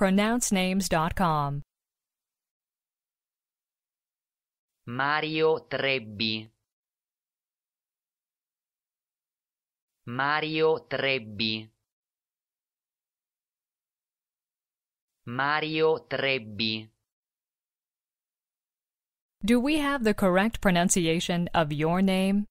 pronouncenames.com. Mario Trebbi Mario Trebbi Mario Trebbi Do we have the correct pronunciation of your name?